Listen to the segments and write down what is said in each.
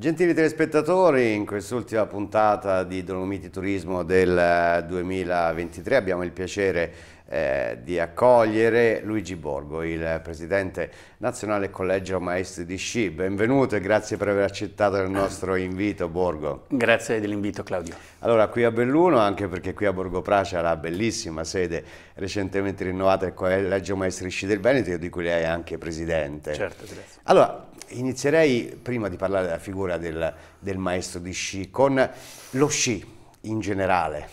Gentili telespettatori, in quest'ultima puntata di Dolomiti Turismo del 2023 eh, abbiamo il piacere eh, di accogliere Luigi Borgo, il presidente nazionale Collegio Maestri di Sci. Benvenuto e grazie per aver accettato il nostro invito, Borgo. Grazie dell'invito, Claudio. Allora, qui a Belluno, anche perché qui a Borgo Pracia la bellissima sede recentemente rinnovata del Collegio Maestri di Sci del Veneto, di cui lei è anche presidente. Certo, grazie. Allora, inizierei prima di parlare della figura del, del maestro di sci con lo sci in generale.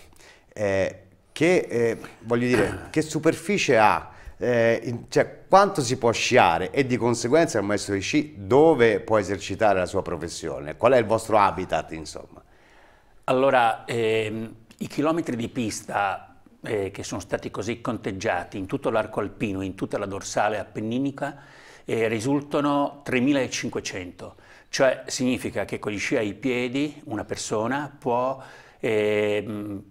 Eh, che, eh, voglio dire, che superficie ha? Eh, in, cioè, quanto si può sciare e di conseguenza il maestro di sci dove può esercitare la sua professione? Qual è il vostro habitat, insomma? Allora, ehm, i chilometri di pista eh, che sono stati così conteggiati in tutto l'arco alpino, in tutta la dorsale appenninica, eh, risultano 3500, cioè significa che con gli sci ai piedi una persona può, ehm,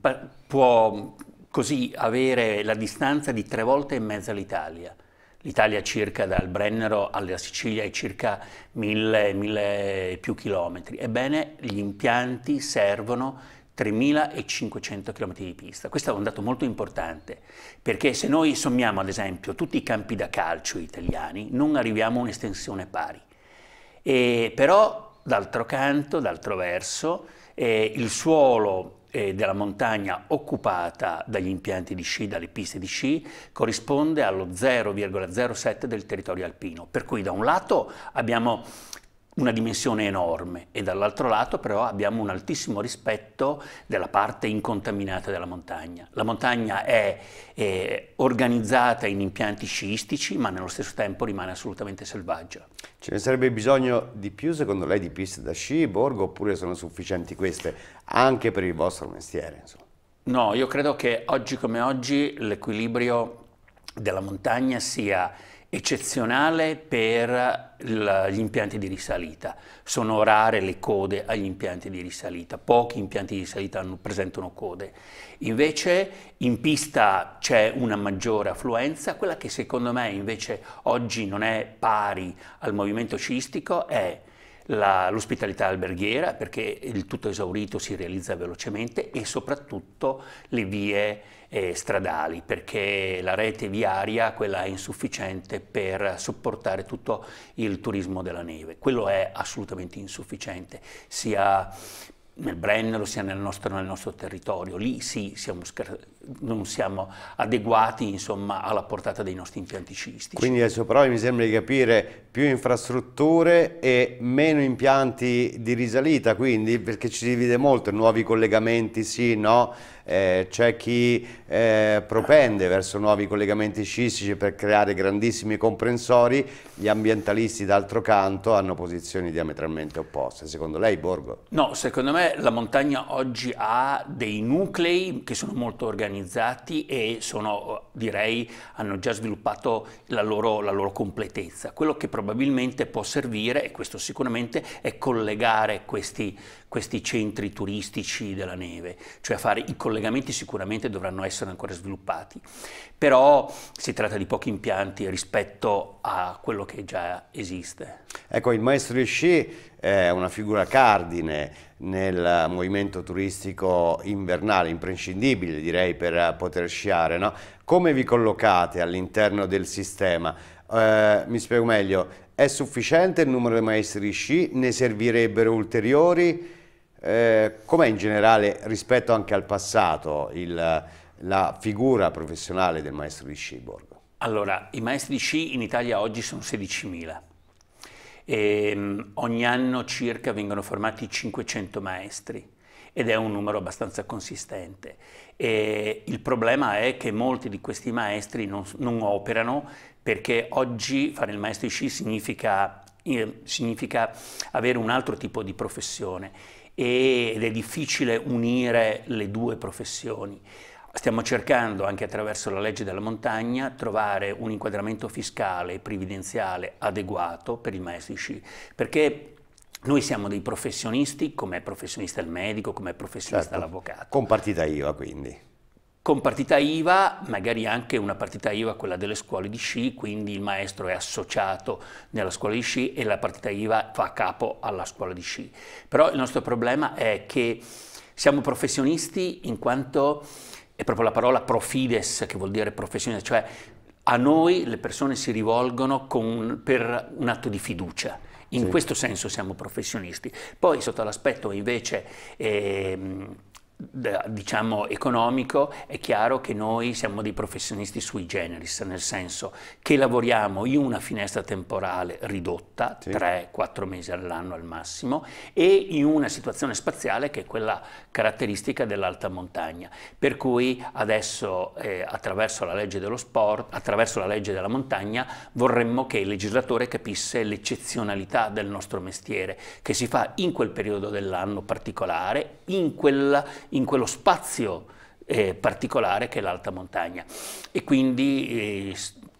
può così avere la distanza di tre volte e mezza l'Italia. L'Italia circa dal Brennero alla Sicilia è circa mille, mille e più chilometri. Ebbene, gli impianti servono 3.500 km di pista. Questo è un dato molto importante, perché se noi sommiamo ad esempio tutti i campi da calcio italiani, non arriviamo a un'estensione pari. E, però, d'altro canto, d'altro verso, eh, il suolo eh, della montagna occupata dagli impianti di sci, dalle piste di sci, corrisponde allo 0,07 del territorio alpino. Per cui da un lato abbiamo una dimensione enorme e dall'altro lato però abbiamo un altissimo rispetto della parte incontaminata della montagna. La montagna è, è organizzata in impianti sciistici ma nello stesso tempo rimane assolutamente selvaggia. Ce ne sarebbe bisogno di più secondo lei di piste da sci, borgo oppure sono sufficienti queste anche per il vostro mestiere? Insomma. No, io credo che oggi come oggi l'equilibrio della montagna sia eccezionale per gli impianti di risalita. Sono rare le code agli impianti di risalita, pochi impianti di risalita presentano code. Invece in pista c'è una maggiore affluenza, quella che secondo me invece oggi non è pari al movimento sciistico è l'ospitalità alberghiera perché il tutto esaurito si realizza velocemente e soprattutto le vie eh, stradali perché la rete viaria quella è insufficiente per sopportare tutto il turismo della neve. Quello è assolutamente insufficiente sia nel Brennero sia nel nostro, nel nostro territorio. Lì sì siamo scarsi non siamo adeguati insomma, alla portata dei nostri impianti cilistici. Quindi adesso però mi sembra di capire più infrastrutture e meno impianti di risalita, quindi perché ci divide molto, nuovi collegamenti sì, no? Eh, c'è chi eh, propende verso nuovi collegamenti scistici per creare grandissimi comprensori, gli ambientalisti d'altro canto hanno posizioni diametralmente opposte. Secondo lei Borgo? No, secondo me la montagna oggi ha dei nuclei che sono molto organizzati organizzati e sono, eh, direi, hanno già sviluppato la loro, la loro completezza. Quello che probabilmente può servire, e questo sicuramente, è collegare questi, questi centri turistici della neve, cioè fare i collegamenti sicuramente dovranno essere ancora sviluppati, però si tratta di pochi impianti rispetto a quello che già esiste. Ecco, il maestro Esci è una figura cardine nel movimento turistico invernale, imprescindibile direi per poter sciare. No? Come vi collocate all'interno del sistema? Eh, mi spiego meglio, è sufficiente il numero dei maestri di sci? Ne servirebbero ulteriori? Eh, Com'è in generale rispetto anche al passato il, la figura professionale del maestro di sci Borgo? Allora, i maestri di sci in Italia oggi sono 16.000 e ehm, ogni anno circa vengono formati 500 maestri ed è un numero abbastanza consistente. E il problema è che molti di questi maestri non, non operano perché oggi fare il maestro sci significa, ehm, significa avere un altro tipo di professione ed è difficile unire le due professioni. Stiamo cercando anche attraverso la legge della montagna trovare un inquadramento fiscale e previdenziale adeguato per il maestro sci, perché noi siamo dei professionisti, come è professionista il medico, come è professionista certo. l'avvocato. Con partita IVA quindi. Con partita IVA, magari anche una partita IVA, quella delle scuole di sci, quindi il maestro è associato nella scuola di sci e la partita IVA fa capo alla scuola di sci. Però il nostro problema è che siamo professionisti in quanto è proprio la parola profides, che vuol dire professionista, cioè a noi le persone si rivolgono con, per un atto di fiducia. In sì. questo senso siamo professionisti. Poi sotto l'aspetto invece... Eh, diciamo economico è chiaro che noi siamo dei professionisti sui generis nel senso che lavoriamo in una finestra temporale ridotta sì. 3-4 mesi all'anno al massimo e in una situazione spaziale che è quella caratteristica dell'alta montagna per cui adesso eh, attraverso la legge dello sport attraverso la legge della montagna vorremmo che il legislatore capisse l'eccezionalità del nostro mestiere che si fa in quel periodo dell'anno particolare in quella in quello spazio eh, particolare che è l'alta montagna. E quindi eh,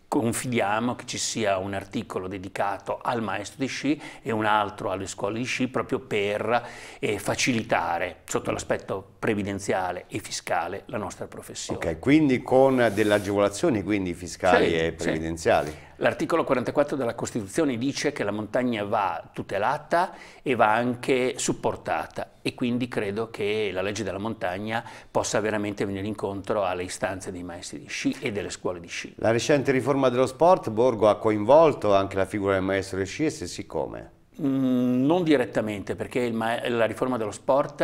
confidiamo che ci sia un articolo dedicato al maestro di sci e un altro alle scuole di sci proprio per eh, facilitare sotto l'aspetto previdenziale e fiscale la nostra professione. Ok, quindi con delle agevolazioni quindi fiscali sì, e previdenziali. Sì. L'articolo 44 della Costituzione dice che la montagna va tutelata e va anche supportata e quindi credo che la legge della montagna possa veramente venire incontro alle istanze dei maestri di sci e delle scuole di sci. La recente riforma dello sport, Borgo ha coinvolto anche la figura del maestro di sci e se sì come? Mm, non direttamente, perché la riforma dello sport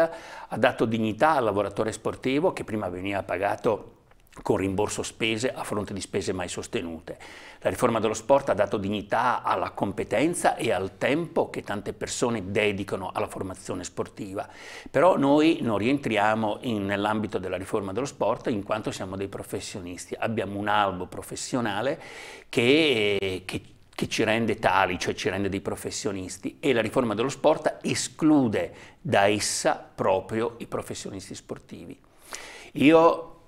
ha dato dignità al lavoratore sportivo che prima veniva pagato con rimborso spese a fronte di spese mai sostenute. La riforma dello sport ha dato dignità alla competenza e al tempo che tante persone dedicano alla formazione sportiva, però noi non rientriamo nell'ambito della riforma dello sport in quanto siamo dei professionisti, abbiamo un albo professionale che, che che ci rende tali, cioè ci rende dei professionisti, e la riforma dello sport esclude da essa proprio i professionisti sportivi. Io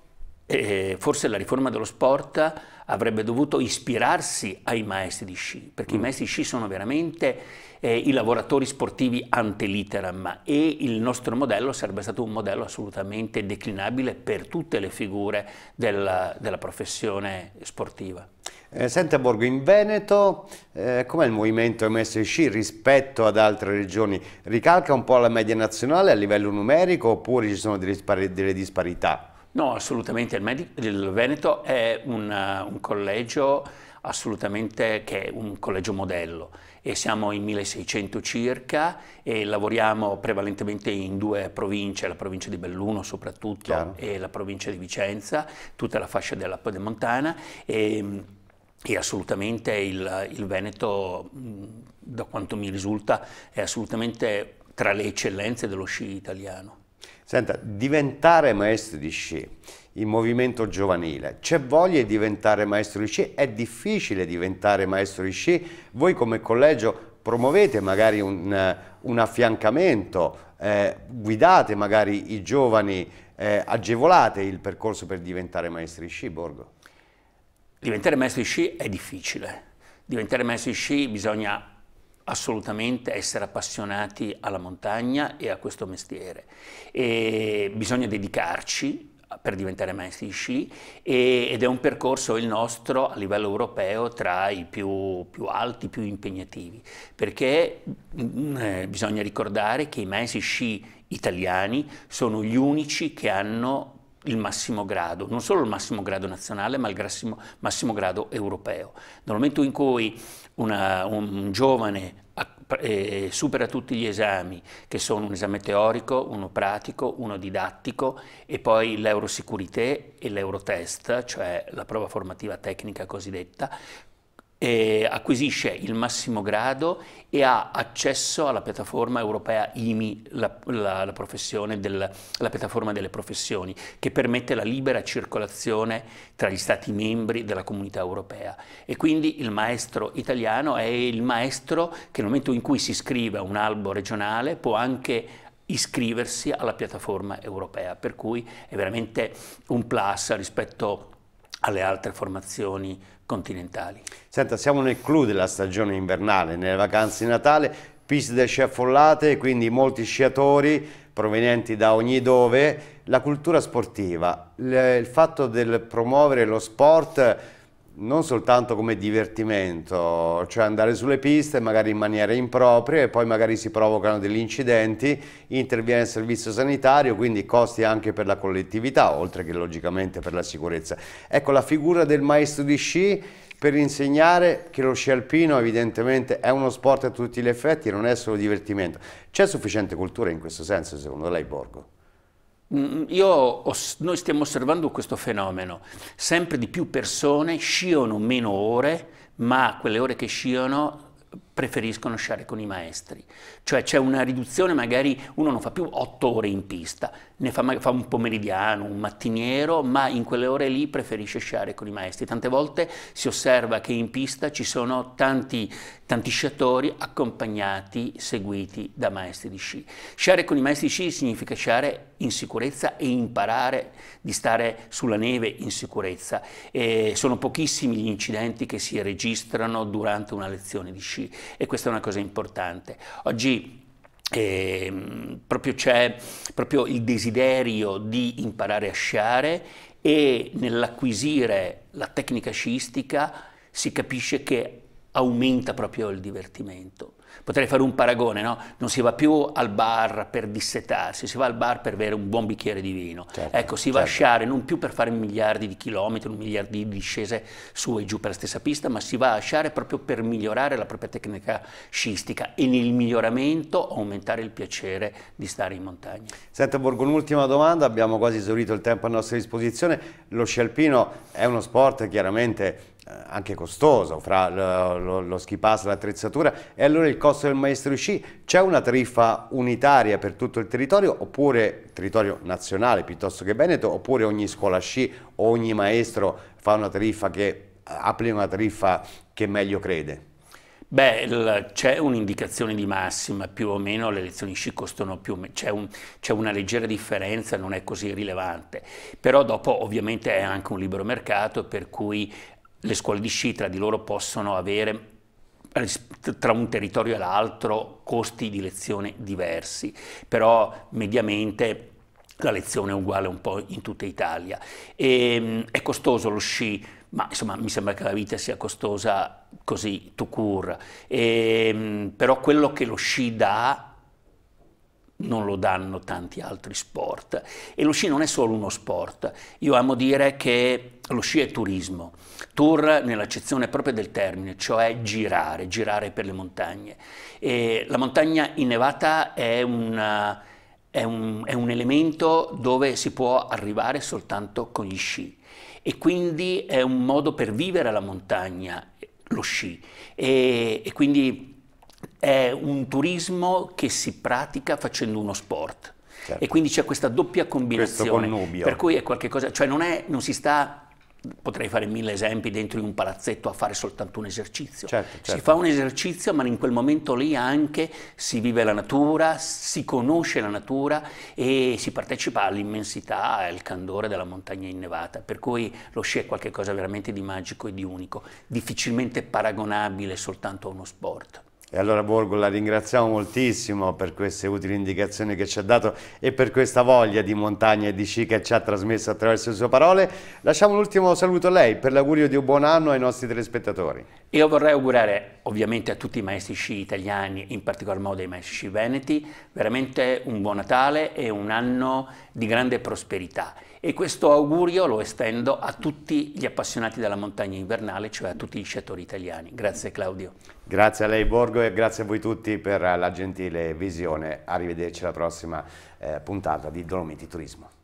eh, forse la riforma dello sport avrebbe dovuto ispirarsi ai maestri di sci, perché mm. i maestri di sci sono veramente eh, i lavoratori sportivi ante litteram e il nostro modello sarebbe stato un modello assolutamente declinabile per tutte le figure della, della professione sportiva. Eh, Senta Borgo, in Veneto eh, com'è il movimento sci rispetto ad altre regioni? Ricalca un po' la media nazionale a livello numerico oppure ci sono delle, dispar delle disparità? No, assolutamente. Il, Medic il Veneto è un, uh, un collegio assolutamente che è un collegio modello e siamo in 1600 circa e lavoriamo prevalentemente in due province, la provincia di Belluno soprattutto Chiaro. e la provincia di Vicenza, tutta la fascia della Pedemontana e, e assolutamente il, il Veneto, da quanto mi risulta, è assolutamente tra le eccellenze dello sci italiano. Senta, diventare maestro di sci, il movimento giovanile, c'è voglia di diventare maestro di sci? È difficile diventare maestro di sci? Voi come collegio promuovete magari un, eh, un affiancamento, eh, guidate magari i giovani, eh, agevolate il percorso per diventare maestri di sci, Borgo? Diventare maestri di sci è difficile. Diventare maestri di sci bisogna assolutamente essere appassionati alla montagna e a questo mestiere. E bisogna dedicarci per diventare maestri di sci e, ed è un percorso il nostro a livello europeo tra i più, più alti, più impegnativi, perché mh, mm, eh, bisogna ricordare che i maestri sci italiani sono gli unici che hanno il massimo grado, non solo il massimo grado nazionale, ma il grassimo, massimo grado europeo. Nel momento in cui una, un giovane eh, supera tutti gli esami, che sono un esame teorico, uno pratico, uno didattico e poi l'eurosicurité e l'eurotest, cioè la prova formativa tecnica cosiddetta, eh, acquisisce il massimo grado e ha accesso alla piattaforma europea IMI, la, la, la, del, la piattaforma delle professioni, che permette la libera circolazione tra gli Stati membri della comunità europea. E quindi il maestro italiano è il maestro che nel momento in cui si iscrive a un albo regionale può anche iscriversi alla piattaforma europea, per cui è veramente un plus rispetto alle altre formazioni continentali. Senta, siamo nel clou della stagione invernale, nelle vacanze di Natale, piste affollate, quindi molti sciatori provenienti da ogni dove, la cultura sportiva, il fatto del promuovere lo sport non soltanto come divertimento, cioè andare sulle piste magari in maniera impropria e poi magari si provocano degli incidenti, interviene il servizio sanitario, quindi costi anche per la collettività, oltre che logicamente per la sicurezza. Ecco la figura del maestro di sci per insegnare che lo sci alpino evidentemente è uno sport a tutti gli effetti, non è solo divertimento. C'è sufficiente cultura in questo senso secondo lei Borgo? Mm, mm, io, noi stiamo osservando questo fenomeno, sempre di più persone sciono meno ore, ma quelle ore che sciono preferiscono sciare con i maestri. Cioè c'è una riduzione, magari uno non fa più otto ore in pista, ne fa, fa, un pomeridiano, un mattiniero, ma in quelle ore lì preferisce sciare con i maestri. Tante volte si osserva che in pista ci sono tanti, tanti sciatori accompagnati, seguiti da maestri di sci. Sciare con i maestri di sci significa sciare in sicurezza e imparare di stare sulla neve in sicurezza. E sono pochissimi gli incidenti che si registrano durante una lezione di sci e questa è una cosa importante. Oggi eh, proprio c'è proprio il desiderio di imparare a sciare e nell'acquisire la tecnica sciistica si capisce che aumenta proprio il divertimento. Potrei fare un paragone, no? Non si va più al bar per dissetarsi, si va al bar per bere un buon bicchiere di vino. Certo, ecco, si va a certo. sciare non più per fare miliardi di chilometri, un miliardo di discese su e giù per la stessa pista, ma si va a sciare proprio per migliorare la propria tecnica sciistica e nel miglioramento aumentare il piacere di stare in montagna. Senta Borgo, un'ultima domanda, abbiamo quasi esaurito il tempo a nostra disposizione. Lo sci alpino è uno sport chiaramente eh, anche costoso fra lo, lo, lo ski pass, l'attrezzatura e allora il costo del maestro sci c'è una tariffa unitaria per tutto il territorio oppure territorio nazionale piuttosto che Veneto oppure ogni scuola sci o ogni maestro fa una tariffa che applica una tariffa che meglio crede? Beh, c'è un'indicazione di massima, più o meno le lezioni sci costano più, c'è un, una leggera differenza, non è così rilevante, però dopo ovviamente è anche un libero mercato per cui le scuole di sci tra di loro possono avere tra un territorio e l'altro costi di lezione diversi, però mediamente la lezione è uguale un po' in tutta Italia. E, ehm, è costoso lo sci, ma insomma mi sembra che la vita sia costosa così, to cure, ehm, però quello che lo sci dà non lo danno tanti altri sport. E lo sci non è solo uno sport, io amo dire che lo sci è turismo, tour nell'accezione proprio del termine, cioè girare, girare per le montagne. E la montagna innevata è, una, è, un, è un elemento dove si può arrivare soltanto con gli sci e quindi è un modo per vivere la montagna, lo sci. e, e quindi è un turismo che si pratica facendo uno sport. Certo. E quindi c'è questa doppia combinazione. Per cui è qualcosa, cioè non, è, non si sta potrei fare mille esempi dentro in un palazzetto a fare soltanto un esercizio. Certo, certo. Si fa un esercizio, ma in quel momento lì anche si vive la natura, si conosce la natura e si partecipa all'immensità e al candore della montagna innevata. Per cui lo sci è qualcosa veramente di magico e di unico, difficilmente paragonabile soltanto a uno sport. E allora Borgo la ringraziamo moltissimo per queste utili indicazioni che ci ha dato e per questa voglia di montagna e di sci che ci ha trasmesso attraverso le sue parole. Lasciamo l'ultimo saluto a lei per l'augurio di un buon anno ai nostri telespettatori. Io vorrei augurare ovviamente a tutti i maestri sci italiani, in particolar modo ai maestri sci veneti, veramente un buon Natale e un anno di grande prosperità e questo augurio lo estendo a tutti gli appassionati della montagna invernale, cioè a tutti gli sciatori italiani. Grazie Claudio. Grazie a lei Borgo e grazie a voi tutti per la gentile visione. Arrivederci alla prossima eh, puntata di Dolomiti Turismo.